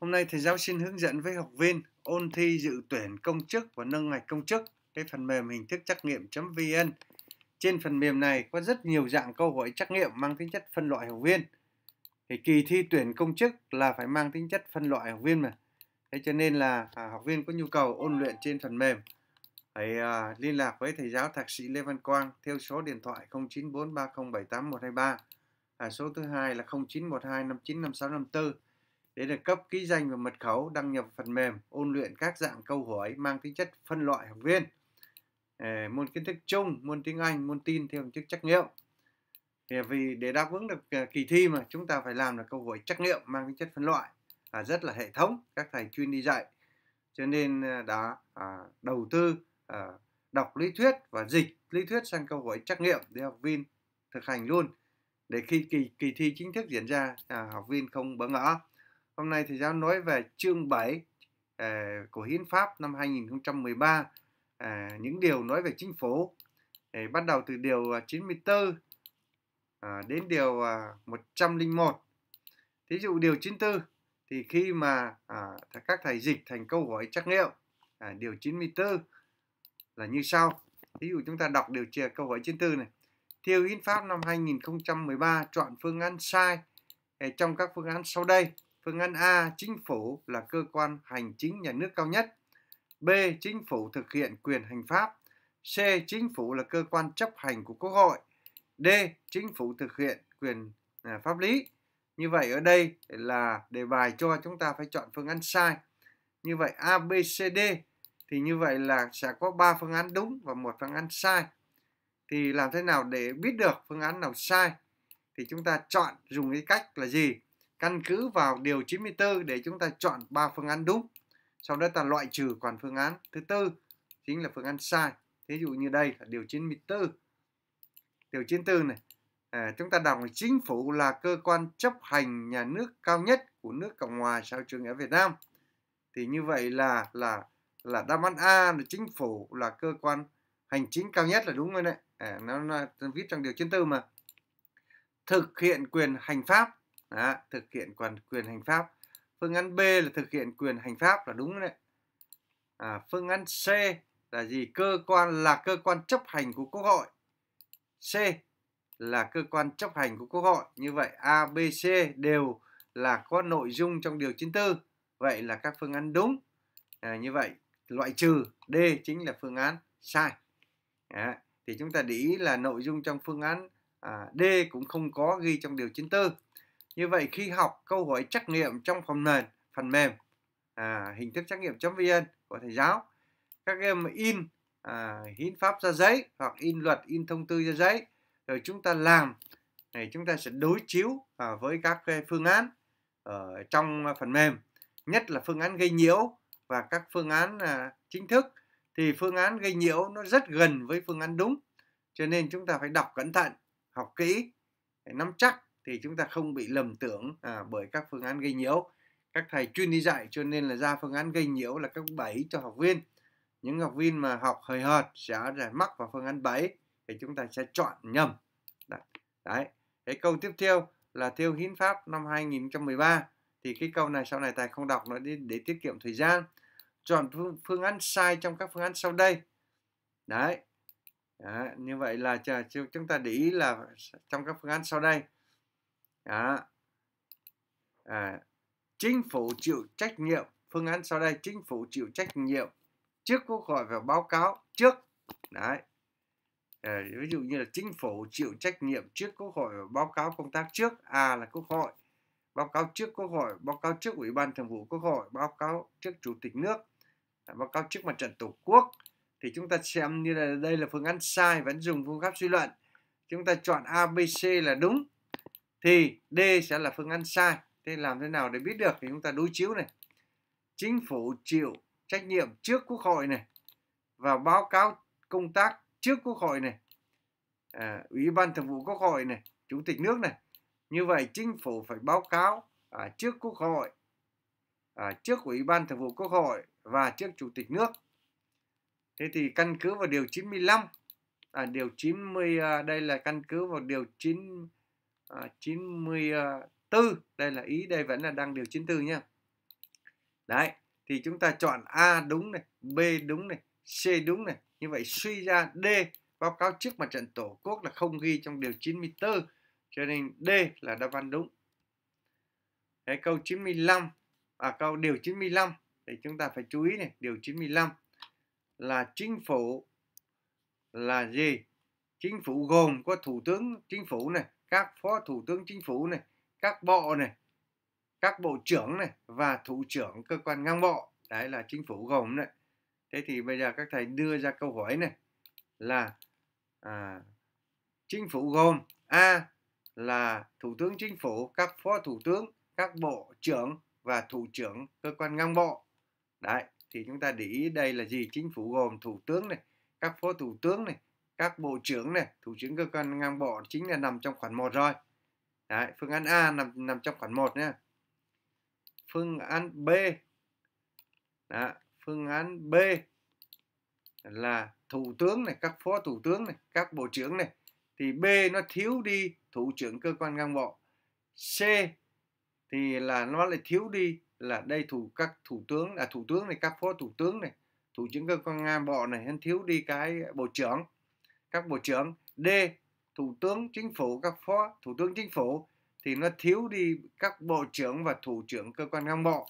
Hôm nay thầy giáo xin hướng dẫn với học viên ôn thi dự tuyển công chức và nâng ngạch công chức cái phần mềm hình thức trắc nghiệm.vn. Trên phần mềm này có rất nhiều dạng câu hỏi trắc nghiệm mang tính chất phân loại học viên. Thì kỳ thi tuyển công chức là phải mang tính chất phân loại học viên mà. Thế cho nên là à, học viên có nhu cầu ôn luyện trên phần mềm phải à, liên lạc với thầy giáo thạc sĩ Lê Văn Quang theo số điện thoại 0943078123 à, số thứ hai là 0912595654 Đấy là cấp ký danh và mật khẩu đăng nhập phần mềm, ôn luyện các dạng câu hỏi mang tính chất phân loại học viên. À, môn kiến thức chung, môn tiếng Anh, môn tin theo hình thức trắc nghiệm. Thì vì để đáp ứng được ờ, kỳ thi mà chúng ta phải làm là câu hỏi trắc nghiệm mang tính chất phân loại à, rất là hệ thống các thầy chuyên đi dạy cho nên ờ, đã à, đầu tư à, đọc lý thuyết và dịch lý thuyết sang câu hỏi trắc nghiệm để học viên thực hành luôn để khi kỳ kỳ thi chính thức diễn ra à, học viên không bỡ ngỡ Hôm nay thì giáo nói về chương 7 à, ờ, của Hiến pháp năm 2013, à, ờ, những điều nói về chính phủ. À, bắt đầu từ điều 94 à, ờ, đến điều à, 101. Thí dụ điều 94 thì khi mà à, các thầy dịch thành câu hỏi trắc nghiệm à, điều 94 là như sau. Thí dụ chúng ta đọc điều chìa câu hỏi 94 này. Theo Hiến pháp năm 2013 chọn phương án sai trong các phương án sau đây Phương án A, chính phủ là cơ quan hành chính nhà nước cao nhất. B, chính phủ thực hiện quyền hành pháp. C, chính phủ là cơ quan chấp hành của Quốc hội. D, chính phủ thực hiện quyền à, pháp lý. Như vậy ở đây là đề bài cho chúng ta phải chọn phương án sai. Như vậy A, B, C, D thì như vậy là sẽ có 3 phương án đúng và một phương án sai. Thì làm thế nào để biết được phương án nào sai thì chúng ta chọn dùng cái cách là gì? Căn cứ vào điều 94 để chúng ta chọn ba phương án đúng. Sau đó ta loại trừ còn phương án thứ tư chính là phương án sai. Thí dụ như đây là điều 94. Điều 94 này, à, chúng ta đọc là chính phủ là cơ quan chấp hành nhà nước cao nhất của nước Cộng hòa xã hội chủ nghĩa Việt Nam. Thì như vậy là là là đáp án A là chính phủ là cơ quan hành chính cao nhất là đúng rồi đấy. À, nó, nó viết trong điều 94 mà. Thực hiện quyền hành pháp đó, thực hiện quyền, quyền hành pháp. Phương án B là thực hiện quyền hành pháp là đúng đấy. À, phương án C là gì? Cơ quan là cơ quan chấp hành của Quốc hội. C là cơ quan chấp hành của Quốc hội. Như vậy A, B, C đều là có nội dung trong điều 94. Vậy là các phương án đúng. À, như vậy loại trừ D chính là phương án sai. À, thì chúng ta để ý là nội dung trong phương án à, D cũng không có ghi trong điều 94. Như vậy khi học câu hỏi trắc nghiệm trong phần mềm, phần mềm à, hình thức trắc nghiệm.vn của thầy giáo, các em in à, hiến pháp ra giấy hoặc in luật, in thông tư ra giấy, rồi chúng ta làm, này chúng ta sẽ đối chiếu à, với các phương án ở trong phần mềm, nhất là phương án gây nhiễu và các phương án à, chính thức thì phương án gây nhiễu nó rất gần với phương án đúng cho nên chúng ta phải đọc cẩn thận học kỹ để nắm chắc thì chúng ta không bị lầm tưởng à, bởi các phương án gây nhiễu các thầy chuyên đi dạy cho nên là ra phương án gây nhiễu là các 7 cho học viên những học viên mà học hơi hợt sẽ là mắc vào phương án 7 thì chúng ta sẽ chọn nhầm đấy, cái câu tiếp theo là theo hiến pháp năm 2013 thì cái câu này sau này tài không đọc nữa để, để tiết kiệm thời gian chọn phương, phương án sai trong các phương án sau đây đấy, đấy. như vậy là chờ, chúng ta để ý là trong các phương án sau đây đó à, chính phủ chịu trách nhiệm phương án sau đây chính phủ chịu trách nhiệm trước quốc hội và báo cáo trước đấy à, ví dụ như là chính phủ chịu trách nhiệm trước quốc hội và báo cáo công tác trước a à, là quốc hội báo cáo trước quốc hội báo cáo trước ủy ban thường vụ quốc hội báo cáo trước chủ tịch nước à, báo cáo trước mặt trận tổ quốc thì chúng ta xem như là đây là phương án sai vẫn dùng phương pháp suy luận chúng ta chọn abc là đúng thì D sẽ là phương án sai. Thế làm thế nào để biết được thì chúng ta đối chiếu này. Chính phủ chịu trách nhiệm trước Quốc hội này và báo cáo công tác trước Quốc hội này, à, Ủy ban Thường vụ Quốc hội này, Chủ tịch nước này. Như vậy chính phủ phải báo cáo à, trước Quốc hội, à, trước Ủy ban Thường vụ Quốc hội và trước Chủ tịch nước. Thế thì căn cứ vào điều 95, à, điều 90, à, đây là căn cứ vào điều chín à, ờ, 94 ờ, đây là ý đây vẫn là đang điều 94 nhá đấy thì chúng ta chọn A đúng này B đúng này C đúng này như vậy suy ra D báo cáo trước mặt trận tổ quốc là không ghi trong điều 94 cho nên D là đáp án đúng Đấy, câu 95 à câu điều 95 thì chúng ta phải chú ý này điều 95 là chính phủ là gì chính phủ gồm có thủ tướng chính phủ này các phó thủ tướng chính phủ này, các bộ này, các bộ trưởng này và thủ trưởng cơ quan ngang bộ. Đấy là chính phủ gồm đấy. Thế thì bây giờ các thầy đưa ra câu hỏi này là à, chính phủ gồm A là thủ tướng chính phủ, các phó thủ tướng, các bộ trưởng và thủ trưởng cơ quan ngang bộ. Đấy, thì chúng ta để ý đây là gì? Chính phủ gồm thủ tướng này, các phó thủ tướng này, các bộ trưởng này thủ trưởng cơ quan ngang bộ chính là nằm trong khoản 1 rồi Đấy, phương án A nằm nằm trong khoản 1 nhé phương án B đó, phương án B là thủ tướng này các phó thủ tướng này các bộ trưởng này thì B nó thiếu đi thủ trưởng cơ quan ngang bộ C thì là nó lại thiếu đi là đây thủ các thủ tướng là thủ tướng này các phó thủ tướng này thủ trưởng cơ quan ngang bộ này hắn thiếu đi cái bộ trưởng các bộ trưởng d thủ tướng chính phủ các phó thủ tướng chính phủ thì nó thiếu đi các bộ trưởng và thủ trưởng cơ quan ngang bộ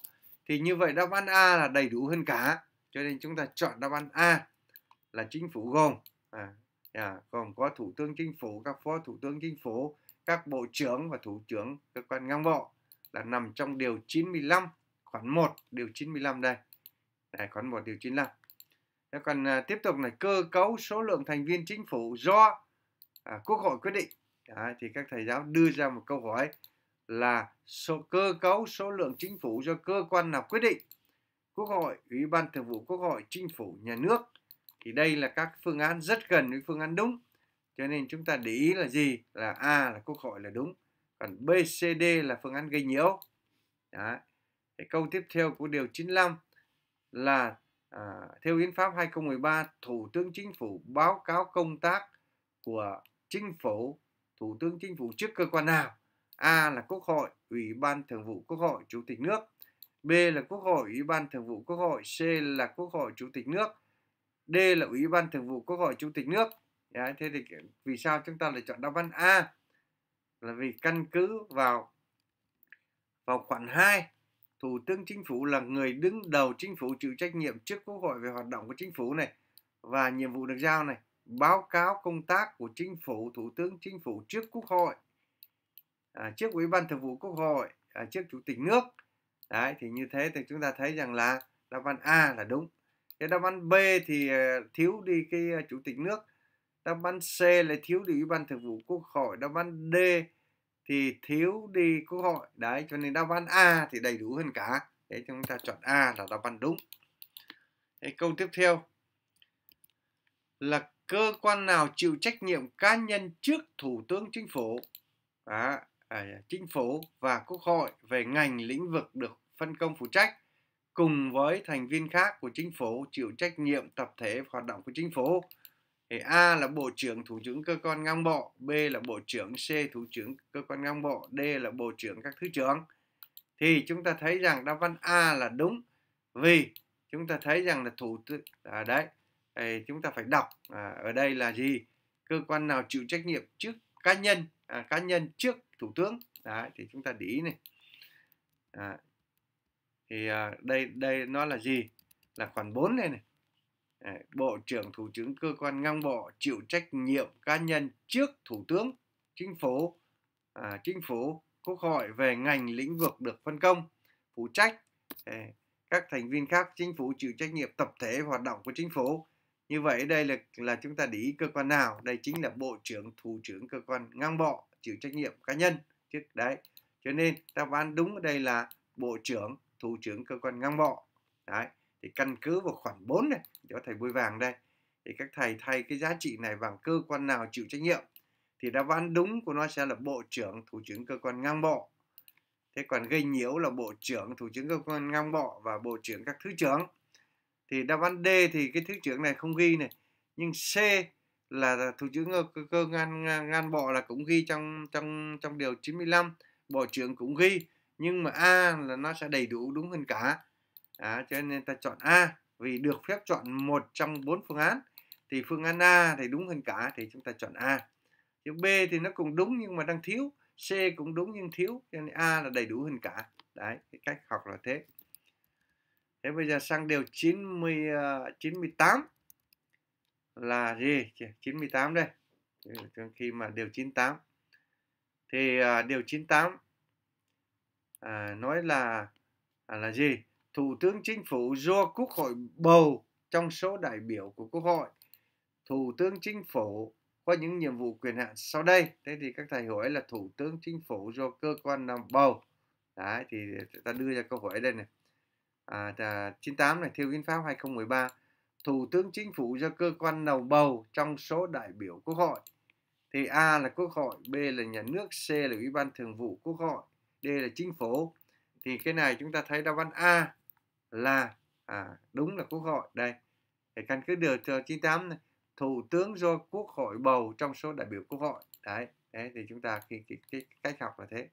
thì như vậy đáp án A là đầy đủ hơn cả cho nên chúng ta chọn đáp án A là chính phủ gồm à, à, gồm có thủ tướng chính phủ các phó thủ tướng chính phủ các bộ trưởng và thủ trưởng cơ quan ngang bộ là nằm trong điều 95 khoản 1 điều 95 đây. Đây khoản 1 điều 95 nó còn à, tiếp tục là cơ cấu số lượng thành viên chính phủ do à, quốc hội quyết định Đấy, thì các thầy giáo đưa ra một câu hỏi là số cơ cấu số lượng chính phủ do cơ quan nào quyết định quốc hội ủy ban thường vụ quốc hội chính phủ nhà nước thì đây là các phương án rất gần với phương án đúng cho nên chúng ta để ý là gì là a là quốc hội là đúng còn b c d là phương án gây nhiễu Đấy. Cái câu tiếp theo của điều 95 là à, theo hiến pháp 2013 thủ tướng chính phủ báo cáo công tác của chính phủ thủ tướng chính phủ trước cơ quan nào a là quốc hội ủy ban thường vụ quốc hội chủ tịch nước b là quốc hội ủy ban thường vụ quốc hội c là quốc hội chủ tịch nước d là ủy ban thường vụ quốc hội chủ tịch nước Đấy, thế thì vì sao chúng ta lại chọn đáp án a là vì căn cứ vào vào khoản 2 Thủ tướng Chính phủ là người đứng đầu Chính phủ chịu trách nhiệm trước Quốc hội về hoạt động của Chính phủ này và nhiệm vụ được giao này, báo cáo công tác của Chính phủ, Thủ tướng Chính phủ trước Quốc hội, à, trước Ủy ban Thường vụ Quốc hội, à, trước Chủ tịch nước. Đấy, thì như thế thì chúng ta thấy rằng là đáp án A là đúng. Thế đáp án B thì à, thiếu đi cái à, Chủ tịch nước. Đáp án C là thiếu đi Ủy ban Thường vụ Quốc hội. Đáp án D thì thiếu đi quốc hội đấy cho nên đáp án A thì đầy đủ hơn cả đấy chúng ta chọn A là đáp án đúng đấy, câu tiếp theo là cơ quan nào chịu trách nhiệm cá nhân trước thủ tướng chính phủ à, à, chính phủ và quốc hội về ngành lĩnh vực được phân công phụ trách cùng với thành viên khác của chính phủ chịu trách nhiệm tập thể hoạt động của chính phủ thì A là Bộ trưởng Thủ trưởng cơ quan ngang bộ, B là Bộ trưởng, C Thủ trưởng cơ quan ngang bộ, D là Bộ trưởng các Thứ trưởng. Thì chúng ta thấy rằng đáp án A là đúng vì chúng ta thấy rằng là thủ à, đấy thì chúng ta phải đọc à, ở đây là gì cơ quan nào chịu trách nhiệm trước cá nhân à, cá nhân trước thủ tướng đấy thì chúng ta để ý này à, thì à, đây đây nó là gì là khoản 4 này này Ờ, bộ trưởng Thủ trưởng cơ quan ngang bộ chịu trách nhiệm cá nhân trước Thủ tướng, Chính phủ, à, Chính phủ, Quốc hội về ngành lĩnh vực được phân công, phụ trách. Ờ, các thành viên khác Chính phủ chịu trách nhiệm tập thể hoạt động của Chính phủ. Như vậy đây là là chúng ta để ý cơ quan nào? Đây chính là Bộ trưởng Thủ trưởng cơ quan ngang bộ chịu trách nhiệm cá nhân trước đấy. Cho nên đáp án đúng ở đây là Bộ trưởng Thủ trưởng cơ quan ngang bộ. Đấy thì căn cứ vào khoản 4 này cho thầy bôi vàng đây thì các thầy thay cái giá trị này bằng cơ quan nào chịu trách nhiệm thì đáp án đúng của nó sẽ là bộ trưởng thủ trưởng cơ quan ngang bộ thế còn gây nhiễu là bộ trưởng thủ trưởng cơ quan ngang bộ và bộ trưởng các thứ trưởng thì đáp án D thì cái thứ trưởng này không ghi này nhưng C là thủ trưởng cơ, cơ ngang ngang bộ là cũng ghi trong trong trong điều 95 bộ trưởng cũng ghi nhưng mà A là nó sẽ đầy đủ đúng hơn cả à, cho nên ta chọn A vì được phép chọn một trong bốn phương án thì phương án A thì đúng hơn cả thì chúng ta chọn A chứ B thì nó cũng đúng nhưng mà đang thiếu C cũng đúng nhưng thiếu cho nên A là đầy đủ hơn cả đấy cái cách học là thế thế bây giờ sang điều 90 uh, 98 là gì 98 đây trong khi mà điều 98 thì uh, điều 98 à, nói là à, là gì Thủ tướng Chính phủ do Quốc hội bầu trong số đại biểu của Quốc hội. Thủ tướng Chính phủ có những nhiệm vụ quyền hạn sau đây. Thế thì các thầy hỏi là Thủ tướng Chính phủ do cơ quan nào bầu? Đấy, thì ta đưa ra câu hỏi đây này. À, 98 này, theo Hiến pháp 2013, Thủ tướng Chính phủ do cơ quan nào bầu trong số đại biểu Quốc hội? Thì A là Quốc hội, B là nhà nước, C là Ủy ban Thường vụ Quốc hội, D là Chính phủ. Thì cái này chúng ta thấy đáp án A là à, đúng là quốc hội đây thì căn cứ điều 98 này thủ tướng do quốc hội bầu trong số đại biểu quốc hội đấy đấy thì chúng ta cái, cái, cái cách học là thế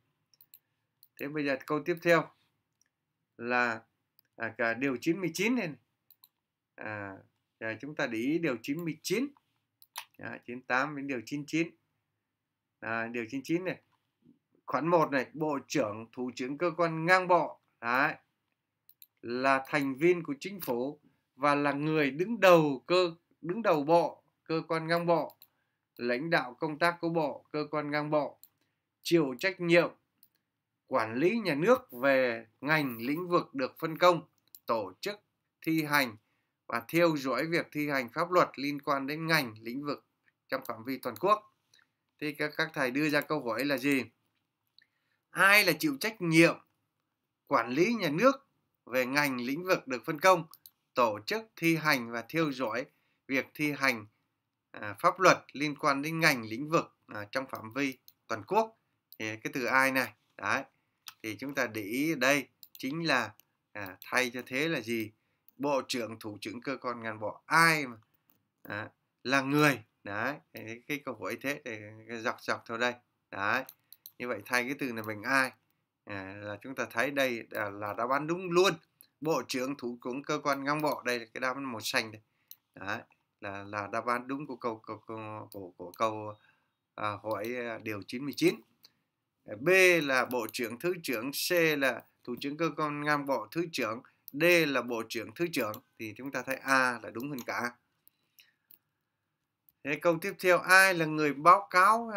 thế bây giờ câu tiếp theo là à, cả điều 99 này à, rồi à, chúng ta để ý điều 99 à, 98 đến điều 99 à, điều 99 này khoản 1 này bộ trưởng thủ trưởng cơ quan ngang bộ đấy là thành viên của chính phủ và là người đứng đầu cơ đứng đầu bộ cơ quan ngang bộ lãnh đạo công tác của bộ cơ quan ngang bộ chịu trách nhiệm quản lý nhà nước về ngành lĩnh vực được phân công tổ chức thi hành và theo dõi việc thi hành pháp luật liên quan đến ngành lĩnh vực trong phạm vi toàn quốc thì các, các thầy đưa ra câu hỏi là gì ai là chịu trách nhiệm quản lý nhà nước về ngành lĩnh vực được phân công, tổ chức thi hành và theo dõi việc thi hành à, pháp luật liên quan đến ngành lĩnh vực à, trong phạm vi toàn quốc. Thì cái từ ai này, đấy. Thì chúng ta để ý ở đây chính là à, thay cho thế là gì? Bộ trưởng, thủ trưởng cơ quan ngành bộ ai mà à, là người. Đấy, cái câu hỏi thế thì dọc dọc thôi đây. Đấy. Như vậy thay cái từ này mình ai À, là chúng ta thấy đây à, là, đáp án đúng luôn bộ trưởng thủ trưởng cơ quan ngang bộ đây là cái đáp án màu xanh đây Đấy, là là đáp án đúng của câu của, của, của, của câu à, hỏi à, điều 99 B là bộ trưởng thứ trưởng C là thủ trưởng cơ quan ngang bộ thứ trưởng D là bộ trưởng thứ trưởng thì chúng ta thấy A là đúng hơn cả Thế câu tiếp theo ai là người báo cáo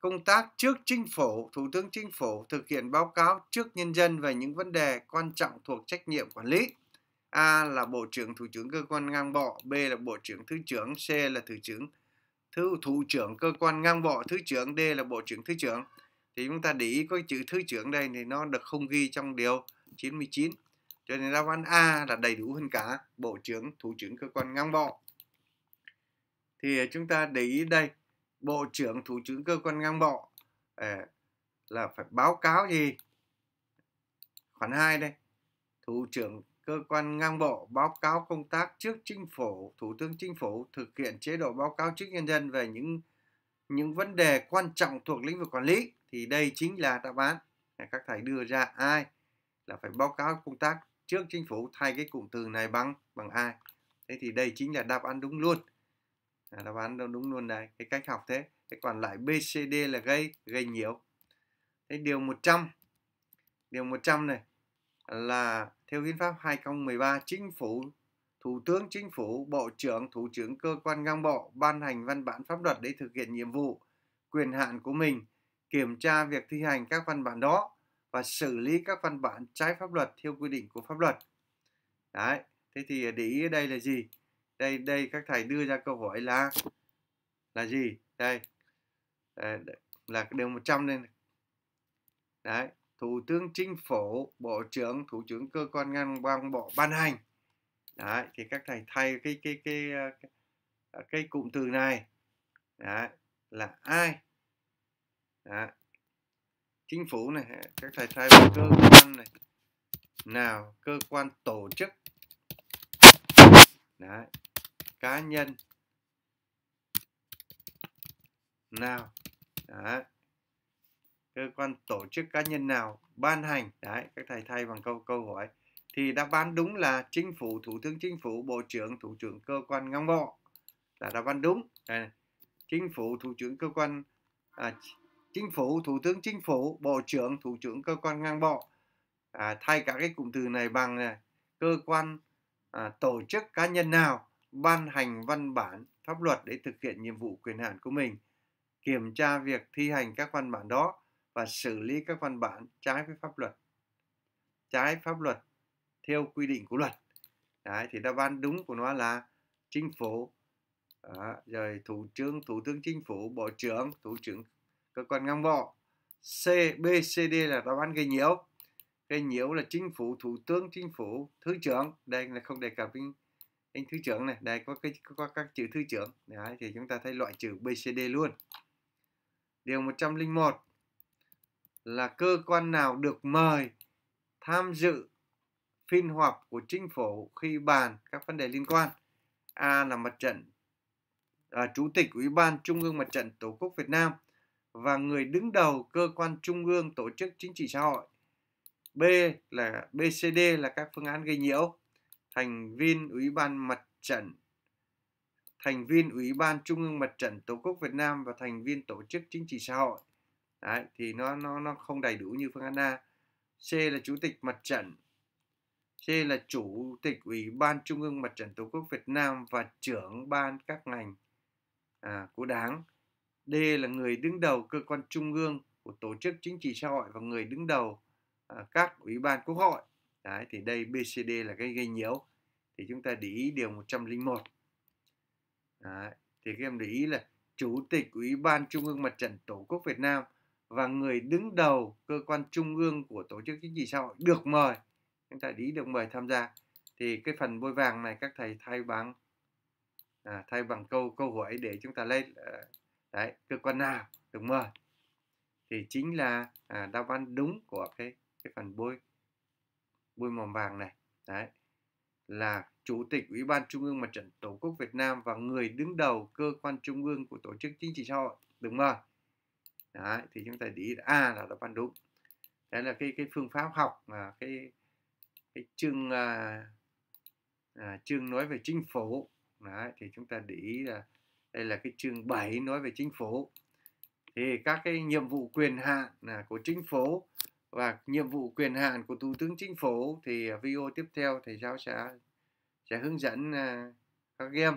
công tác trước chính phủ, thủ tướng chính phủ thực hiện báo cáo trước nhân dân về những vấn đề quan trọng thuộc trách nhiệm quản lý. A là bộ trưởng thủ trưởng cơ quan ngang bộ, B là bộ trưởng thứ trưởng, C là thứ trưởng thứ thủ trưởng cơ quan ngang bộ, thứ trưởng D là bộ trưởng thứ trưởng. Thì chúng ta để ý có chữ thứ trưởng đây thì nó được không ghi trong điều 99. Cho nên đáp án A là đầy đủ hơn cả bộ trưởng, thủ trưởng cơ quan ngang bộ. Thì chúng ta để ý đây, bộ trưởng thủ trưởng cơ quan ngang bộ ờ, là phải báo cáo gì khoản 2 đây thủ trưởng cơ quan ngang bộ báo cáo công tác trước chính phủ thủ tướng chính phủ thực hiện chế độ báo cáo trước nhân dân về những những vấn đề quan trọng thuộc lĩnh vực quản lý thì đây chính là đáp án các thầy đưa ra ai là phải báo cáo công tác trước chính phủ thay cái cụm từ này bằng bằng ai thế thì đây chính là đáp án đúng luôn à, đáp án đâu đúng luôn này cái cách học thế cái còn lại BCD là gây gây nhiễu thế điều 100 điều 100 này là theo hiến pháp 2013 chính phủ thủ tướng chính phủ bộ trưởng thủ trưởng cơ quan ngang bộ ban hành văn bản pháp luật để thực hiện nhiệm vụ quyền hạn của mình kiểm tra việc thi hành các văn bản đó và xử lý các văn bản trái pháp luật theo quy định của pháp luật đấy thế thì để ý ở đây là gì đây đây các thầy đưa ra câu hỏi là là gì đây à, là điều 100 đây này. đấy thủ tướng chính phủ bộ trưởng thủ trưởng cơ quan ngang bằng bộ ban hành đấy thì các thầy thay cái cái cái ờ, cái, ờ, cái, cụm từ này đấy là ai đấy. chính phủ này các thầy thay cơ quan này nào cơ quan tổ chức đấy cá nhân nào đấy. cơ quan tổ chức cá nhân nào ban hành đấy các thầy thay bằng câu câu hỏi thì đáp án đúng là chính phủ thủ tướng chính phủ bộ trưởng thủ trưởng cơ quan ngang bộ là đáp án đúng đây chính phủ thủ trưởng cơ quan à, chính phủ thủ tướng chính phủ bộ trưởng thủ trưởng cơ quan ngang bộ à, thay cả cái cụm từ này bằng này, cơ quan à, tổ chức cá nhân nào ban hành văn bản pháp luật để thực hiện nhiệm vụ quyền hạn của mình, kiểm tra việc thi hành các văn bản đó và xử lý các văn bản trái với pháp luật, trái pháp luật theo quy định của luật. Đấy, thì đáp án đúng của nó là chính phủ, đó, rồi thủ trưởng thủ tướng chính phủ, bộ trưởng, thủ trưởng cơ quan ngang bộ. C, B, C, D là đáp án gây nhiễu. Gây nhiễu là chính phủ, thủ tướng, chính phủ, thứ trưởng. Đây là không đề cập đến anh thứ trưởng này đây có cái có các chữ thứ trưởng đấy thì chúng ta thấy loại trừ BCD luôn điều 101 là cơ quan nào được mời tham dự phiên họp của chính phủ khi bàn các vấn đề liên quan A là mặt trận à, chủ tịch ủy ban trung ương mặt trận tổ quốc Việt Nam và người đứng đầu cơ quan trung ương tổ chức chính trị xã hội B là BCD là các phương án gây nhiễu thành viên Ủy ban Mặt trận, thành viên Ủy ban Trung ương Mặt trận Tổ quốc Việt Nam và thành viên Tổ chức Chính trị xã hội. Đấy, thì nó nó nó không đầy đủ như phương án A. C là Chủ tịch Mặt trận. C là Chủ tịch Ủy ban Trung ương Mặt trận Tổ quốc Việt Nam và trưởng ban các ngành à, của Đảng. D là người đứng đầu cơ quan trung ương của tổ chức chính trị xã hội và người đứng đầu à, các ủy ban quốc hội. Đấy, thì đây BCD là cái gây nhiễu thì chúng ta để ý điều 101 Đấy. thì các em để ý là chủ tịch ủy ban trung ương mặt trận tổ quốc Việt Nam và người đứng đầu cơ quan trung ương của tổ chức chính trị xã hội được mời chúng ta đi được mời tham gia thì cái phần bôi vàng này các thầy thay bằng à, thay bằng câu câu hỏi để chúng ta lấy à, đấy cơ quan nào được mời thì chính là à, đáp án đúng của cái cái phần bôi bôi màu vàng này đấy là Chủ tịch Ủy ban Trung ương Mặt trận Tổ quốc Việt Nam và người đứng đầu cơ quan trung ương của tổ chức chính trị xã hội đúng không? Đấy, thì chúng ta để ý A là à, đáp án đúng. Đấy là cái cái phương pháp học mà cái cái chương à, à, chương nói về chính phủ. Đấy, thì chúng ta để ý là đây là cái chương 7 nói về chính phủ. Thì các cái nhiệm vụ quyền hạn là của chính phủ và nhiệm vụ quyền hạn của thủ tướng chính phủ thì à, video tiếp theo thầy giáo sẽ sẽ hướng dẫn à, các em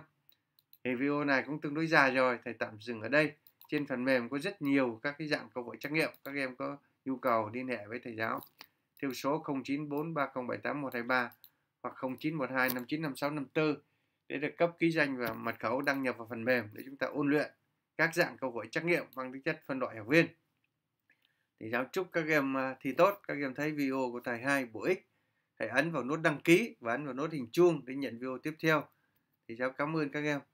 thì video này cũng tương đối dài rồi thầy tạm dừng ở đây trên phần mềm có rất nhiều các cái dạng câu hỏi trắc nghiệm các em có nhu cầu liên hệ với thầy giáo theo số 0943078123 hoặc 0912595654 để được cấp ký danh và mật khẩu đăng nhập vào phần mềm để chúng ta ôn luyện các dạng câu hỏi trắc nghiệm bằng tính chất phân loại học viên thì giáo chúc các em à, thi tốt các em thấy video của thầy hai bổ ích hãy ấn vào nút đăng ký và ấn vào nút hình chuông để nhận video tiếp theo thì giáo cảm ơn các em